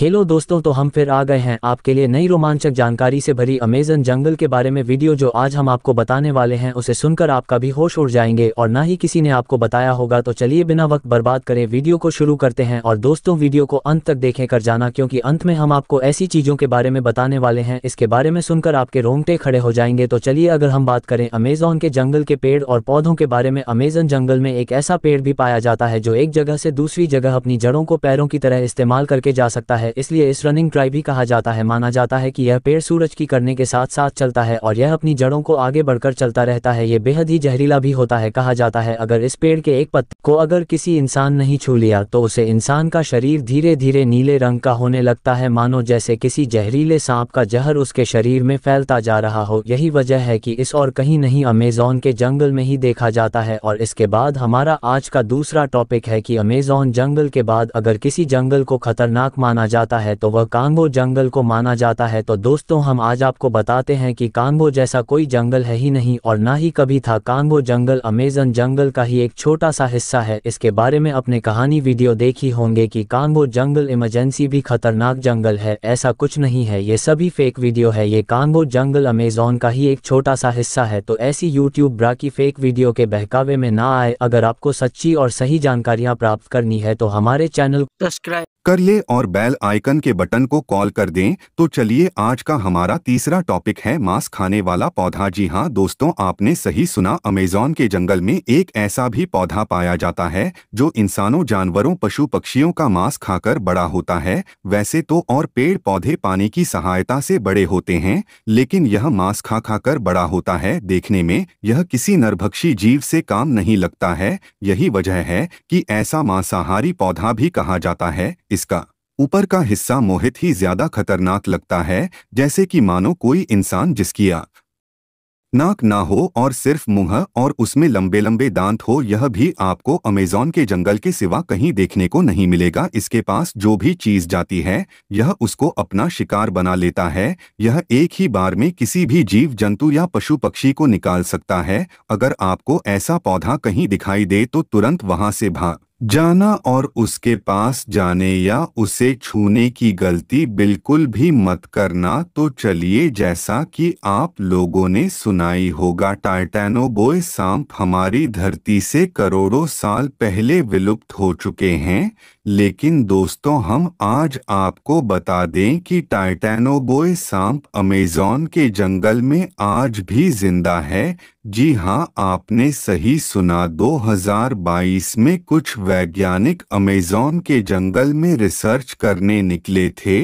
hello दोस्तों तो हम फिर आ गए हैं आपके लिए नई रोमांचक जानकारी से भरी अमेजन जंगल के बारे में वीडियो जो आज हम आपको बताने वाले हैं उसे सुनकर आपका भी होश उड़ जाएंगे और ना ही किसी ने आपको बताया होगा तो चलिए बिना वक्त बर्बाद करें वीडियो को शुरू करते हैं और दोस्तों वीडियो को अंत तक देखें कर जाना क्योंकि अंत में हम आपको ऐसी चीज़ों के बारे में बताने वाले हैं इसके बारे में सुनकर आपके रोंगटे खड़े हो जाएंगे तो चलिए अगर हम बात करें अमेजोन के जंगल के पेड़ और पौधों के बारे में अमेजन जंगल में एक ऐसा पेड़ भी पाया जाता है जो एक जगह से दूसरी जगह अपनी जड़ों को पैरों की तरह इस्तेमाल करके जा सकता है है इसलिए इस रनिंग ट्राई भी कहा जाता है माना जाता है कि यह पेड़ सूरज की करने के साथ साथ चलता है और यह अपनी जड़ों को आगे बढ़कर चलता रहता है ये बेहद ही जहरीला भी होता है कहा जाता है अगर इस पेड़ के एक पत्ते को अगर किसी इंसान नहीं छू लिया तो उसे इंसान का शरीर धीरे धीरे नीले रंग का होने लगता है मानो जैसे किसी जहरीले सांप का जहर उसके शरीर में फैलता जा रहा हो यही वजह है कि इस और कहीं नहीं अमेजोन के जंगल में ही देखा जाता है और इसके बाद हमारा आज का दूसरा टॉपिक है कि अमेजोन जंगल के बाद अगर किसी जंगल को खतरनाक माना जा जाता है तो वह कांगो जंगल को माना जाता है तो दोस्तों हम आज आपको बताते हैं कि कांगो जैसा कोई जंगल है ही नहीं और ना ही कभी था कांगो जंगल अमेजन जंगल का ही एक छोटा सा हिस्सा है इसके बारे में अपने कहानी वीडियो देखी होंगे कि कांगो जंगल इमरजेंसी भी खतरनाक जंगल है ऐसा कुछ नहीं है ये सभी फेक वीडियो है ये कांगो जंगल अमेजोन का ही एक छोटा सा हिस्सा है तो ऐसी यूट्यूब ब्रा की फेक वीडियो के बहकावे में ना आए अगर आपको सच्ची और सही जानकारियाँ प्राप्त करनी है तो हमारे चैनल सब्सक्राइब कर ले और बेल आइकन के बटन को कॉल कर दें तो चलिए आज का हमारा तीसरा टॉपिक है मांस खाने वाला पौधा जी हाँ दोस्तों आपने सही सुना अमेजोन के जंगल में एक ऐसा भी पौधा पाया जाता है जो इंसानों जानवरों पशु पक्षियों का मांस खाकर बड़ा होता है वैसे तो और पेड़ पौधे पानी की सहायता से बड़े होते हैं लेकिन यह मांस खा खाकर बड़ा होता है देखने में यह किसी नरभक्षी जीव से काम नहीं लगता है यही वजह है कि ऐसा मांसाहारी पौधा भी कहा जाता है इसका ऊपर का हिस्सा मोहित ही ज्यादा खतरनाक लगता है जैसे कि मानो कोई इंसान जिसकी आ नाक ना हो और सिर्फ मुंह और उसमें लंबे लंबे दांत हो यह भी आपको अमेजोन के जंगल के सिवा कहीं देखने को नहीं मिलेगा इसके पास जो भी चीज जाती है यह उसको अपना शिकार बना लेता है यह एक ही बार में किसी भी जीव जंतु या पशु पक्षी को निकाल सकता है अगर आपको ऐसा पौधा कहीं दिखाई दे तो तुरंत वहां से भाग जाना और उसके पास जाने या उसे छूने की गलती बिल्कुल भी मत करना तो चलिए जैसा कि आप लोगों ने सुनाई होगा टाइटैनोबोय सांप हमारी धरती से करोड़ों साल पहले विलुप्त हो चुके हैं लेकिन दोस्तों हम आज आपको बता दें कि टाइटैनोबोय सांप अमेज़ॉन के जंगल में आज भी जिंदा है जी हाँ आपने सही सुना 2022 में कुछ वैज्ञानिक अमेजोन के जंगल में रिसर्च करने निकले थे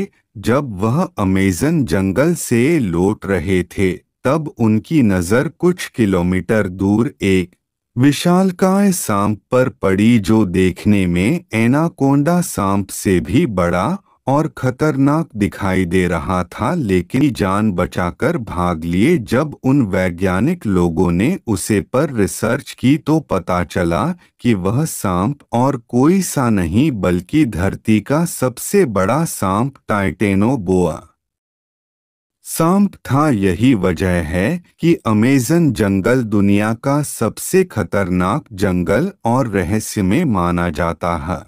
जब वह अमेज़न जंगल से लौट रहे थे तब उनकी नज़र कुछ किलोमीटर दूर एक विशालकाय सांप पर पड़ी जो देखने में एनाकोंडा सांप से भी बड़ा और खतरनाक दिखाई दे रहा था लेकिन जान बचाकर भाग लिए जब उन वैज्ञानिक लोगों ने उसे पर रिसर्च की तो पता चला कि वह सांप और कोई सा नहीं बल्कि धरती का सबसे बड़ा सांप टाइटेनोबोआ सांप था यही वजह है कि अमेजन जंगल दुनिया का सबसे खतरनाक जंगल और रहस्यमय माना जाता है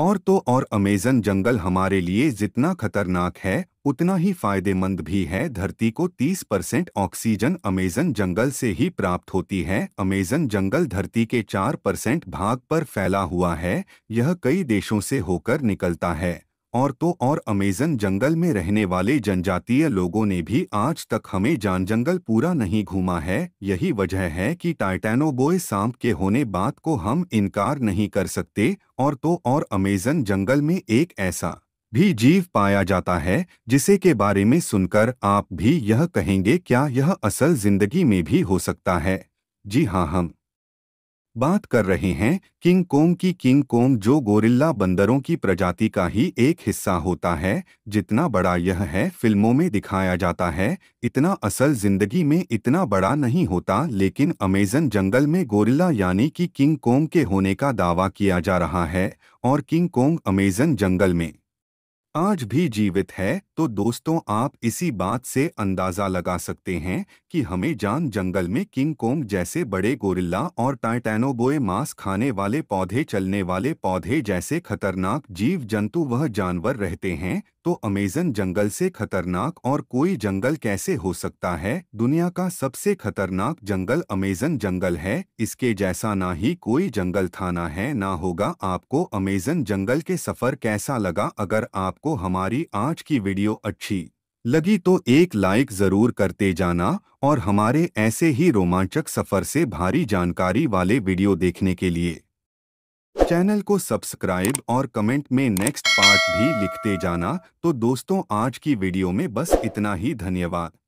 और तो और अमेजन जंगल हमारे लिए जितना खतरनाक है उतना ही फायदेमंद भी है धरती को 30 परसेंट ऑक्सीजन अमेजन जंगल से ही प्राप्त होती है अमेजन जंगल धरती के 4 परसेंट भाग पर फैला हुआ है यह कई देशों से होकर निकलता है और तो और अमेजन जंगल में रहने वाले जनजातीय लोगों ने भी आज तक हमें जान जंगल पूरा नहीं घूमा है यही वजह है कि टाइटैनोबोय सांप के होने बात को हम इनकार नहीं कर सकते और तो और अमेजन जंगल में एक ऐसा भी जीव पाया जाता है जिसे के बारे में सुनकर आप भी यह कहेंगे क्या यह असल जिंदगी में भी हो सकता है जी हाँ हम बात कर रहे हैं किंग कोम की किंग कोम जो गोरिल्ला बंदरों की प्रजाति का ही एक हिस्सा होता है जितना बड़ा यह है फिल्मों में दिखाया जाता है इतना असल जिंदगी में इतना बड़ा नहीं होता लेकिन अमेजन जंगल में गोरिल्ला यानी कि किंग कोम के होने का दावा किया जा रहा है और किंग कोंग अमेजन जंगल में आज भी जीवित है तो दोस्तों आप इसी बात से अंदाज़ा लगा सकते हैं कि हमें जान जंगल में किंग कोंग जैसे बड़े गोरिल्ला और टाइटैनोबोए मांस खाने वाले पौधे चलने वाले पौधे जैसे खतरनाक जीव जंतु वह जानवर रहते हैं तो अमेजन जंगल से खतरनाक और कोई जंगल कैसे हो सकता है दुनिया का सबसे खतरनाक जंगल अमेजन जंगल है इसके जैसा ना ही कोई जंगल थाना है ना होगा आपको अमेजन जंगल के सफ़र कैसा लगा अगर आपको आपको हमारी आज की वीडियो अच्छी लगी तो एक लाइक जरूर करते जाना और हमारे ऐसे ही रोमांचक सफर से भारी जानकारी वाले वीडियो देखने के लिए चैनल को सब्सक्राइब और कमेंट में नेक्स्ट पार्ट भी लिखते जाना तो दोस्तों आज की वीडियो में बस इतना ही धन्यवाद